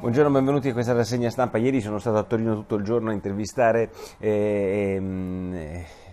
Buongiorno, benvenuti a questa rassegna stampa. Ieri sono stato a Torino tutto il giorno a intervistare eh,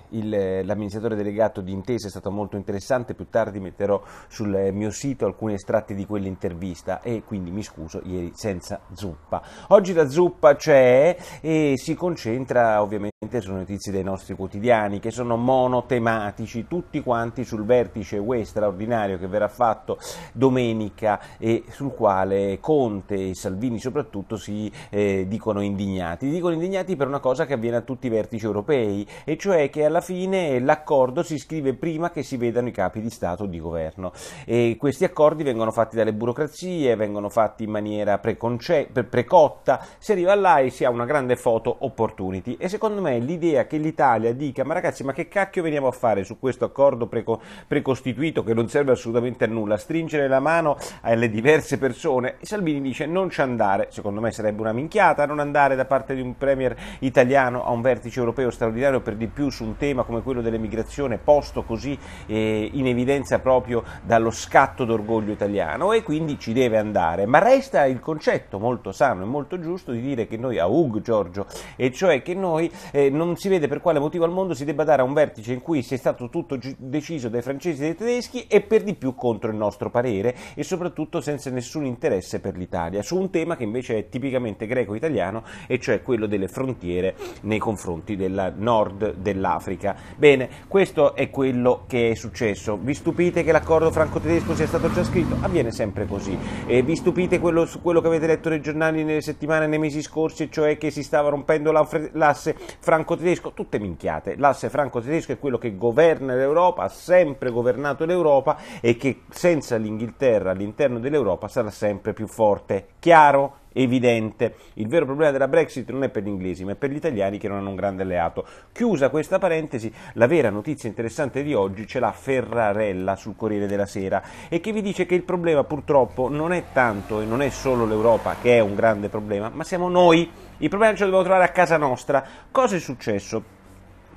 eh, l'amministratore delegato di Intesa, è stato molto interessante. Più tardi metterò sul mio sito alcuni estratti di quell'intervista e quindi mi scuso ieri senza zuppa. Oggi la zuppa c'è e si concentra ovviamente sono notizie dei nostri quotidiani che sono monotematici, tutti quanti sul vertice UE straordinario che verrà fatto domenica e sul quale Conte e Salvini soprattutto si eh, dicono indignati. Dicono indignati per una cosa che avviene a tutti i vertici europei, e cioè che alla fine l'accordo si scrive prima che si vedano i capi di Stato o di governo. E questi accordi vengono fatti dalle burocrazie, vengono fatti in maniera preconce- pre- precotta, si arriva là e si ha una grande foto opportunity. E secondo me è l'idea che l'Italia dica ma ragazzi ma che cacchio veniamo a fare su questo accordo preco- precostituito che non serve assolutamente a nulla, stringere la mano alle diverse persone e Salvini dice non ci andare, secondo me sarebbe una minchiata non andare da parte di un premier italiano a un vertice europeo straordinario per di più su un tema come quello dell'emigrazione posto così eh, in evidenza proprio dallo scatto d'orgoglio italiano e quindi ci deve andare, ma resta il concetto molto sano e molto giusto di dire che noi a Hug Giorgio e cioè che noi eh, non si vede per quale motivo al mondo si debba dare a un vertice in cui sia stato tutto gi- deciso dai francesi e dai tedeschi e per di più contro il nostro parere e soprattutto senza nessun interesse per l'Italia, su un tema che invece è tipicamente greco-italiano e cioè quello delle frontiere nei confronti del nord dell'Africa. Bene, questo è quello che è successo. Vi stupite che l'accordo franco-tedesco sia stato già scritto? Avviene sempre così. Eh, vi stupite quello, su quello che avete letto nei giornali nelle settimane, nei mesi scorsi, cioè che si stava rompendo l'asse franco-tedesco, tutte minchiate. L'asse franco-tedesco è quello che governa l'Europa, ha sempre governato l'Europa e che senza l'Inghilterra all'interno dell'Europa sarà sempre più forte. Chiaro? evidente. Il vero problema della Brexit non è per gli inglesi, ma è per gli italiani che non hanno un grande alleato. Chiusa questa parentesi, la vera notizia interessante di oggi ce l'ha Ferrarella sul Corriere della Sera e che vi dice che il problema purtroppo non è tanto e non è solo l'Europa che è un grande problema, ma siamo noi il problema ce lo dobbiamo trovare a casa nostra. Cosa è successo?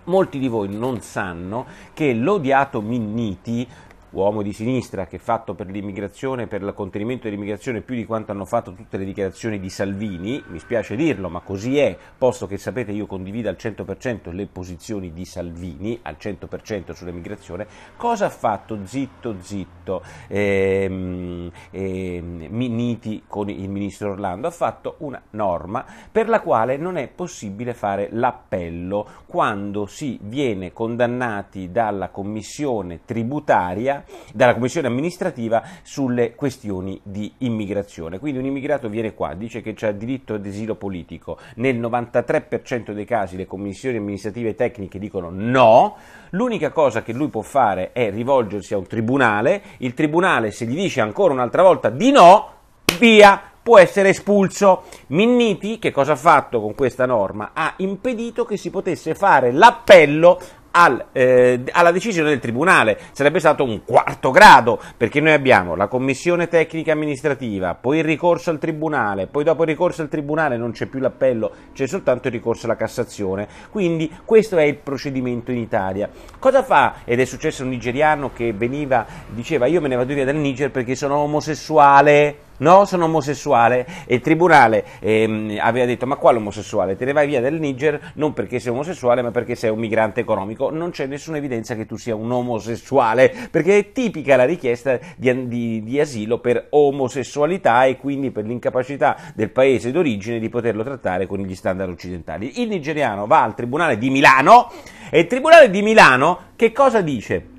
Molti di voi non sanno che l'odiato Minniti uomo di sinistra che ha fatto per l'immigrazione, per il contenimento dell'immigrazione più di quanto hanno fatto tutte le dichiarazioni di Salvini, mi spiace dirlo, ma così è, posto che sapete io condivido al 100% le posizioni di Salvini, al 100% sull'immigrazione, cosa ha fatto zitto zitto ehm, ehm, Miniti con il ministro Orlando? Ha fatto una norma per la quale non è possibile fare l'appello quando si viene condannati dalla commissione tributaria dalla commissione amministrativa sulle questioni di immigrazione. Quindi un immigrato viene qua, dice che c'è diritto ad asilo politico, nel 93% dei casi le commissioni amministrative tecniche dicono no, l'unica cosa che lui può fare è rivolgersi a un tribunale, il tribunale se gli dice ancora un'altra volta di no, via, può essere espulso. Minniti, che cosa ha fatto con questa norma? Ha impedito che si potesse fare l'appello al, eh, alla decisione del Tribunale, sarebbe stato un quarto grado, perché noi abbiamo la Commissione Tecnica Amministrativa, poi il ricorso al Tribunale, poi dopo il ricorso al Tribunale non c'è più l'appello, c'è soltanto il ricorso alla Cassazione, quindi questo è il procedimento in Italia. Cosa fa? Ed è successo un nigeriano che veniva, diceva io me ne vado via dal Niger perché sono omosessuale no, sono omosessuale e il tribunale ehm, aveva detto ma quale l'omosessuale Te ne vai via del Niger non perché sei omosessuale ma perché sei un migrante economico, non c'è nessuna evidenza che tu sia un omosessuale perché è tipica la richiesta di, di, di asilo per omosessualità e quindi per l'incapacità del paese d'origine di poterlo trattare con gli standard occidentali. Il nigeriano va al tribunale di Milano e il tribunale di Milano che cosa dice?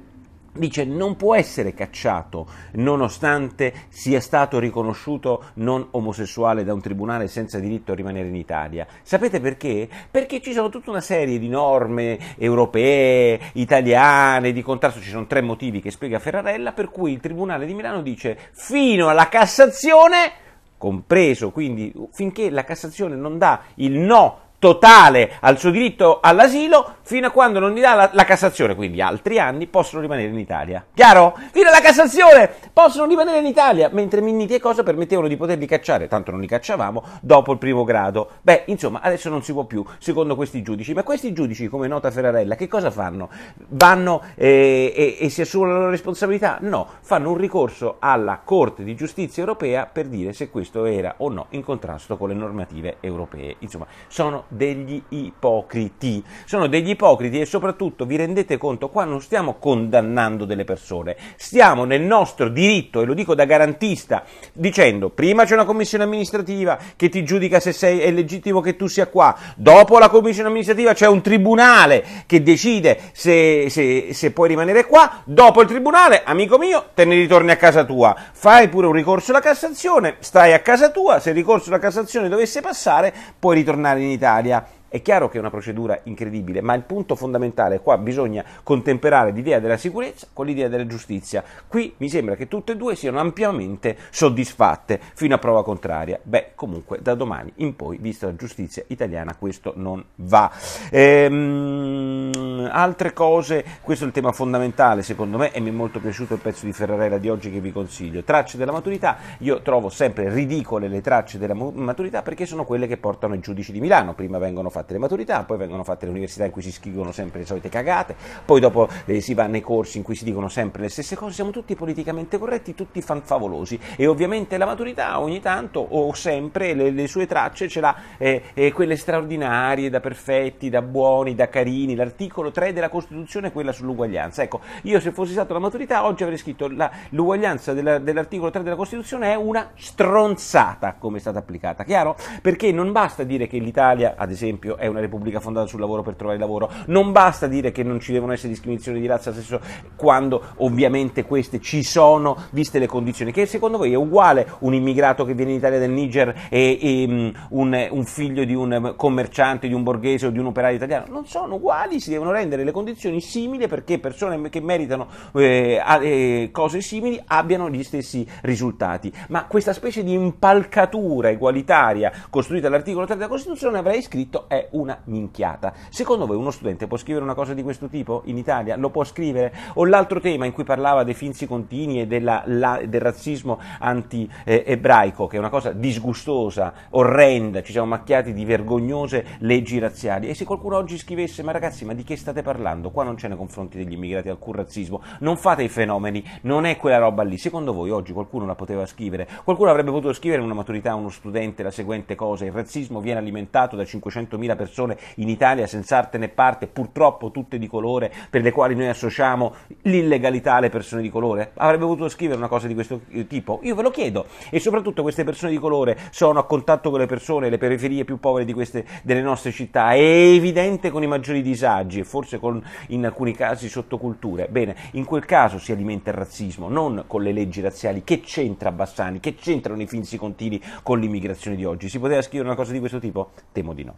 dice non può essere cacciato nonostante sia stato riconosciuto non omosessuale da un tribunale senza diritto a rimanere in Italia. Sapete perché? Perché ci sono tutta una serie di norme europee, italiane, di contrasto, ci sono tre motivi che spiega Ferrarella per cui il Tribunale di Milano dice fino alla Cassazione compreso, quindi finché la Cassazione non dà il no totale al suo diritto all'asilo fino a quando non gli dà la, la Cassazione, quindi altri anni possono rimanere in Italia. Chiaro? Fino alla Cassazione! possono rimanere in Italia, mentre Minniti e Cosa permettevano di poterli cacciare, tanto non li cacciavamo, dopo il primo grado. Beh, insomma, adesso non si può più, secondo questi giudici. Ma questi giudici, come nota Ferrarella, che cosa fanno? Vanno eh, e, e si assumono la loro responsabilità? No, fanno un ricorso alla Corte di Giustizia europea per dire se questo era o no in contrasto con le normative europee. Insomma, sono degli ipocriti. Sono degli ipocriti e soprattutto vi rendete conto, qua non stiamo condannando delle persone, stiamo nel nostro diritto diritto, e lo dico da garantista, dicendo prima c'è una commissione amministrativa che ti giudica se sei, è legittimo che tu sia qua, dopo la commissione amministrativa c'è un tribunale che decide se, se, se puoi rimanere qua, dopo il tribunale, amico mio, te ne ritorni a casa tua, fai pure un ricorso alla Cassazione, stai a casa tua, se il ricorso alla Cassazione dovesse passare puoi ritornare in Italia. È chiaro che è una procedura incredibile, ma il punto fondamentale è qua bisogna contemperare l'idea della sicurezza con l'idea della giustizia. Qui mi sembra che tutte e due siano ampiamente soddisfatte fino a prova contraria. Beh, comunque da domani in poi, vista la giustizia italiana, questo non va. Ehm, altre cose, questo è il tema fondamentale secondo me e mi è molto piaciuto il pezzo di Ferrarella di oggi che vi consiglio. Tracce della maturità, io trovo sempre ridicole le tracce della maturità perché sono quelle che portano i giudici di Milano, prima vengono fatte fatte le maturità, poi vengono fatte le università in cui si scrivono sempre le solite cagate, poi dopo eh, si va nei corsi in cui si dicono sempre le stesse cose, siamo tutti politicamente corretti, tutti fanfavolosi e ovviamente la maturità ogni tanto o sempre le, le sue tracce ce l'ha eh, eh, quelle straordinarie, da perfetti, da buoni, da carini, l'articolo 3 della Costituzione è quella sull'uguaglianza. Ecco, io se fossi stato la maturità oggi avrei scritto la, l'uguaglianza della, dell'articolo 3 della Costituzione è una stronzata come è stata applicata, chiaro? Perché non basta dire che l'Italia, ad esempio, esempio, è una repubblica fondata sul lavoro per trovare lavoro. Non basta dire che non ci devono essere discriminazioni di razza, sesso, quando ovviamente queste ci sono, viste le condizioni. Che secondo voi è uguale un immigrato che viene in Italia dal Niger e, e um, un, un, figlio di un commerciante, di un borghese o di un operaio italiano? Non sono uguali, si devono rendere le condizioni simili perché persone che meritano eh, eh cose simili abbiano gli stessi risultati. Ma questa specie di impalcatura egualitaria costruita all'articolo 3 della Costituzione avrei scritto è una minchiata. Secondo voi uno studente può scrivere una cosa di questo tipo in Italia? Lo può scrivere? O l'altro tema in cui parlava dei Finzi Contini e della, la, del razzismo anti-ebraico, eh, che è una cosa disgustosa, orrenda, ci siamo macchiati di vergognose leggi razziali. E se qualcuno oggi scrivesse, ma ragazzi, ma di che state parlando? Qua non c'è nei confronti degli immigrati alcun razzismo, non fate i fenomeni, non è quella roba lì. Secondo voi oggi qualcuno la poteva scrivere? Qualcuno avrebbe potuto scrivere in una maturità a uno studente la seguente cosa, il razzismo viene alimentato da 500.000 100.000 persone in Italia senza arte né parte, purtroppo tutte di colore, per le quali noi associamo l'illegalità alle persone di colore? Avrebbe potuto scrivere una cosa di questo eh, tipo? Io ve lo chiedo. E soprattutto queste persone di colore sono a contatto con le persone, le periferie più povere queste, delle nostre città. È evidente con i maggiori disagi e forse con, in alcuni casi sottoculture. Bene, in quel caso si alimenta il razzismo, non con le leggi razziali. Che c'entra Bassani? Che c'entrano i finsi continui con l'immigrazione di oggi? Si poteva scrivere una cosa di questo tipo? Temo di no.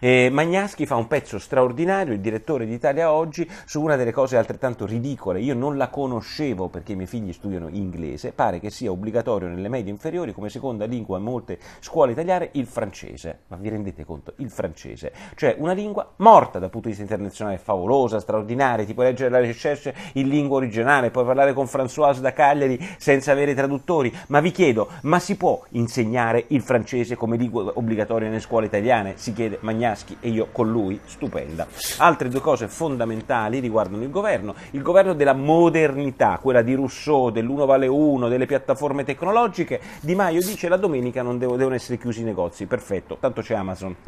Eh, Magnaschi fa un pezzo straordinario, il direttore di Italia Oggi, su una delle cose altrettanto ridicole. Io non la conoscevo perché i miei figli studiano inglese, pare che sia obbligatorio nelle medie inferiori come seconda lingua in molte scuole italiane il francese. Ma vi rendete conto? Il francese, cioè una lingua morta dal punto di vista internazionale, favolosa, straordinaria, tipo leggere la ricerca in lingua originale, poi parlare con Françoise da Cagliari senza avere traduttori. Ma vi chiedo, ma si può insegnare il francese come lingua obbligatoria nelle scuole italiane? Si chiede, Magnaschi. Magnaschi e io con lui, stupenda. Altre due cose fondamentali riguardano il governo, il governo della modernità, quella di Rousseau, dell'uno vale uno, delle piattaforme tecnologiche. Di Maio dice la domenica non devo, devono essere chiusi i negozi, perfetto, tanto c'è Amazon.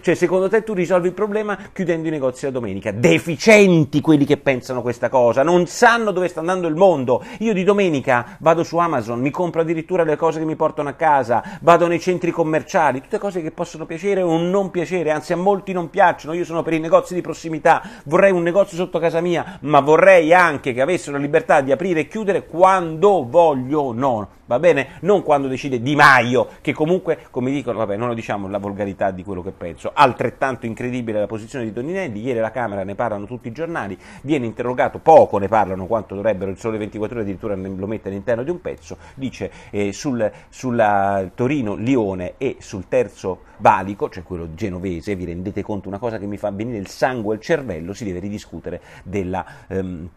cioè, secondo te tu risolvi il problema chiudendo i negozi la domenica? Deficienti quelli che pensano questa cosa, non sanno dove sta andando il mondo. Io di domenica vado su Amazon, mi compro addirittura le cose che mi portano a casa, vado nei centri commerciali, tutte cose che possono piacere o non piacere, anzi a molti non piacciono, io sono per i negozi di prossimità, vorrei un negozio sotto casa mia, ma vorrei anche che avessero la libertà di aprire e chiudere quando vogliono va bene? Non quando decide Di Maio, che comunque, come dicono, vabbè, non lo diciamo la volgarità di quello che penso, altrettanto incredibile la posizione di Toninelli, ieri alla Camera ne parlano tutti i giornali, viene interrogato, poco ne parlano quanto dovrebbero, il sole 24 ore addirittura lo mette all'interno di un pezzo, dice eh, sul, sulla Torino-Lione e sul terzo valico, cioè quello genovese, vi rendete conto una cosa che mi fa venire il sangue al cervello, si deve ridiscutere della... Ehm,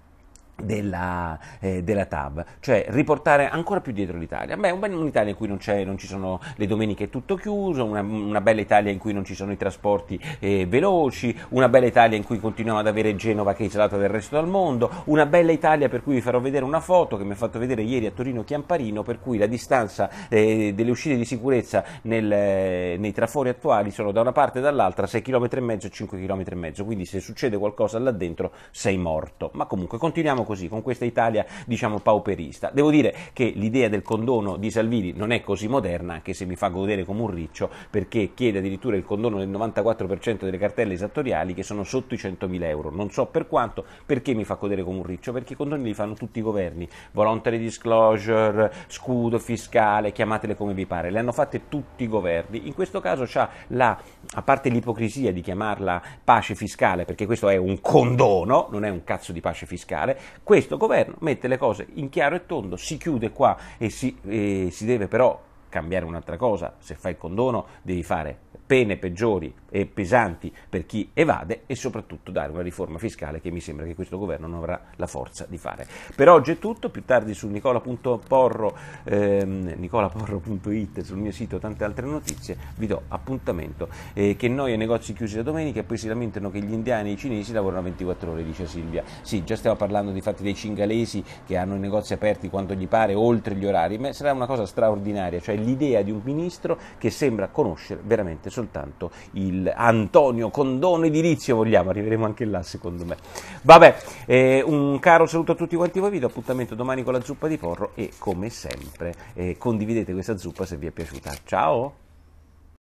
della, eh, della, TAV, cioè riportare ancora più dietro l'Italia. Beh, un'Italia in cui non, non, ci sono le domeniche tutto chiuso, una, una, bella Italia in cui non ci sono i trasporti eh, veloci, una bella Italia in cui continuiamo ad avere Genova che è isolata dal resto del mondo, una bella Italia per cui vi farò vedere una foto che mi ha fatto vedere ieri a Torino Chiamparino, per cui la distanza eh, delle uscite di sicurezza nel, eh, nei trafori attuali sono da una parte e dall'altra 6 km e mezzo 5 km e mezzo, quindi se succede qualcosa là dentro sei morto. Ma comunque continuiamo così così, con questa Italia diciamo pauperista. Devo dire che l'idea del condono di Salvini non è così moderna, anche se mi fa godere come un riccio, perché chiede addirittura il condono del 94% delle cartelle esattoriali che sono sotto i 100.000 euro. Non so per quanto, perché mi fa godere come un riccio? Perché i condoni li fanno tutti i governi, voluntary disclosure, scudo fiscale, chiamatele come vi pare, le hanno fatte tutti i governi. In questo caso c'ha la, a parte l'ipocrisia di chiamarla pace fiscale, perché questo è un condono, non è un cazzo di pace fiscale, questo governo mette le cose in chiaro e tondo, si chiude qua e si, eh, si deve però cambiare un'altra cosa, se fai il condono devi fare pene peggiori e pesanti per chi evade e soprattutto dare una riforma fiscale che mi sembra che questo governo non avrà la forza di fare. Per oggi è tutto, più tardi su nicola.porro, ehm, nicolaporro.it, sul mio sito tante altre notizie, vi do appuntamento eh, che noi ai negozi chiusi da domenica e poi si lamentano che gli indiani e i cinesi lavorano 24 ore, dice Silvia. Sì, già stiamo parlando di fatti dei cingalesi che hanno i negozi aperti quando gli pare oltre gli orari, ma sarà una cosa straordinaria, cioè il l'idea di un ministro che sembra conoscere veramente soltanto il Antonio Condono edilizio, vogliamo, arriveremo anche là secondo me. Vabbè, eh, un caro saluto a tutti quanti voi, vi do appuntamento domani con la zuppa di porro e come sempre eh, condividete questa zuppa se vi è piaciuta. Ciao!